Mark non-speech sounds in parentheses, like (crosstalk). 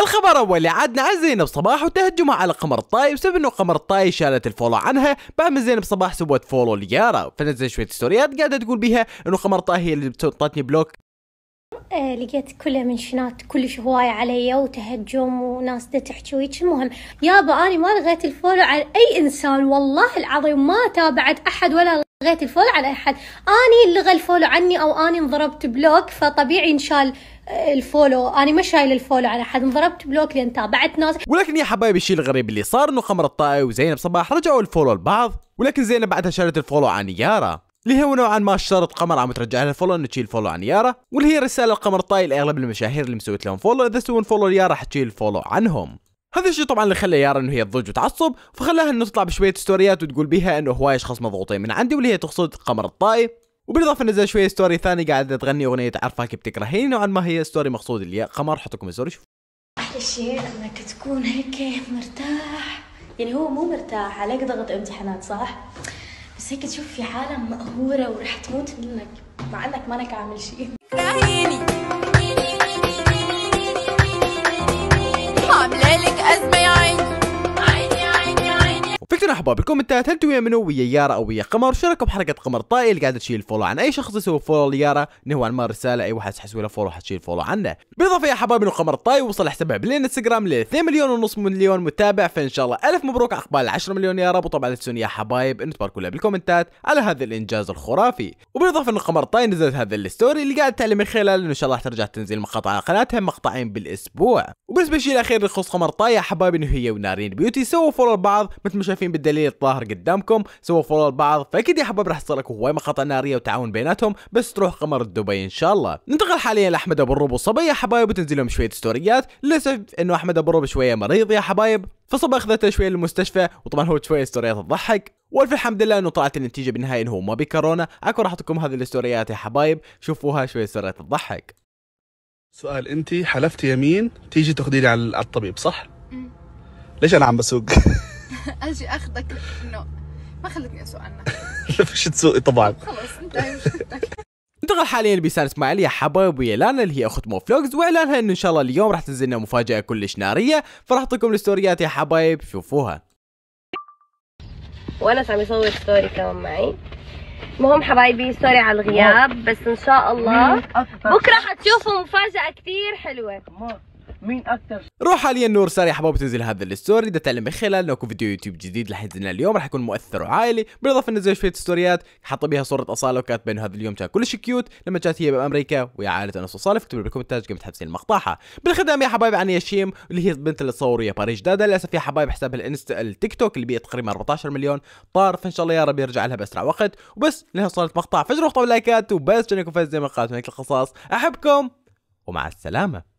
الخبر اللي عدنا عن زينب صباح وتهجمها على قمر الطاي بسبب انه قمر الطاي شالت الفولو عنها بعد ما زينب صباح سوت فولو ليارا فنزل شويه ستوريات قاعده تقول بيها انه قمر الطاي هي اللي بتعطيني بلوك آه لقيت كلها منشنات كلش هواية علي وتهجم وناس دا تحكي ويش المهم يابا أنا ما لغيت الفولو على أي إنسان والله العظيم ما تابعت أحد ولا لغيت الفولو على احد اني لغى الفولو عني او اني انضربت بلوك فطبيعي انشال الفولو انا مش شايل الفولو على احد انضربت بلوك لان تابعت ناس ولكن يا حبايبي الشيء الغريب اللي صار انه قمر الطائي وزينب صباح رجعوا الفولو لبعض ولكن زينب بعدها شالت الفولو عن يارا اللي هو نوعا ما شرط قمر عم ترجع لها الفولو انه تشيل فولو عن يارا واللي هي رساله لقمر الطائي لاغلب المشاهير اللي مسويت لهم فولو اذا سوون فولو ليارا حتشيل الفولو عنهم هذا الشيء طبعا اللي خلى يارا انه هي تضج وتعصب فخلاها انه تطلع بشويه ستوريات وتقول بها انه هواي اشخاص مضغوطين من عندي واللي هي تقصد قمر الطائي وبالاضافه نزل شويه ستوري ثاني قاعده تغني اغنيه عرفاك بتكرهيني نوعا ما هي ستوري مقصود اللي قمر حطكم الستوري شوف احلى شيء انك تكون هيك مرتاح يعني هو مو مرتاح عليك ضغط امتحانات صح بس هيك تشوف في عالم مقهوره وراح تموت منك مع انك مانك عامل شيء مرحبا بالكومنتات هل هالتوية منو ويا يارا او ويا قمر شاركوا بحلقة قمر طائي اللي قاعدة تشيل فولو عن اي شخص يسوي فولو ليارا نهو عن ما رسالة اي واحد حسوي له فولو حتشيل فولو عنه بالاضافة يا حبايب انه قمر طائي وصل حسابها بالانستغرام ل 2 مليون ونص مليون متابع فان شاء الله الف مبروك على عقبال 10 مليون يا رب وطبعا لا تنسون يا حبايب انه تباركوا لها بالكومنتات على هذا الانجاز الخرافي وبالاضافة انه قمر طائي نزلت هذا الستوري اللي قاعد تعلم من خلاله انه ان شاء الله ترجع تنزل مقاطع على قناتها مقطعين بالاسبوع وبالنسبة للشيء الاخير اللي يخص قمر طائي يا حبايب انه هي ونارين بيوتي سووا فولو لبعض مثل ما شايفين الدليل الظاهر قدامكم سووا فولو لبعض فاكيد يا حباب راح يصير لك هواي مقاطع ناريه وتعاون بيناتهم بس تروح قمر دبي ان شاء الله ننتقل حاليا لاحمد ابو الروب وصبي يا حبايب وتنزل لهم شويه ستوريات للاسف انه احمد ابو الروب شويه مريض يا حبايب فصبا اخذته شويه للمستشفى وطبعا هو شويه ستوريات تضحك والف الحمد لله انه طلعت النتيجه بالنهايه انه هو ما بكورونا اكو راح تكون هذه الستوريات يا حبايب شوفوها شويه ستوريات تضحك سؤال انت حلفتي يمين تيجي تاخذيني على الطبيب صح؟ ليش انا عم بسوق؟ (laughs) (laughs) اجي اخذك انه ما خلتني اسوق عنك (laughs) ليش تسوقي طبعا خلص انتهي مشكلتك انتقل حاليا لبيسان اسماعيل يا حبايبي لانا اللي هي اخت مو فلوجز واعلانها انه ان شاء الله اليوم راح تنزل لنا مفاجاه كلش ناريه فراح اعطيكم الستوريات يا حبايب شوفوها وانس عم يصور ستوري كمان معي المهم حبايبي سوري على الغياب بس ان شاء الله بكره حتشوفوا مفاجاه كثير حلوه مين اكثر روح حاليا نور ساري يا تنزل هذا الستوري اذا تعلم من خلال نوكو فيديو يوتيوب جديد رح ينزل اليوم رح يكون مؤثر وعائلي بالاضافه انه شويه ستوريات حاطه بها صوره اصاله وكاتبه انه هذا اليوم كان كلش كيوت لما جات هي بامريكا ويا عائله انس وصاله اكتبوا بالكومنتات قبل تحبسين مقطعها بالخدام يا حبايب عن يشيم اللي هي البنت اللي تصور ويا باريج دادا للاسف يا حبايب حسابها الانستا التيك توك اللي بيه تقريبا 14 مليون طار فان شاء الله يا رب يرجع لها باسرع وقت وبس لها صارت مقطع فجروا اخطبوا لايكات وبس عشان يكون فاز زي ما قالت القصص احبكم ومع السلامه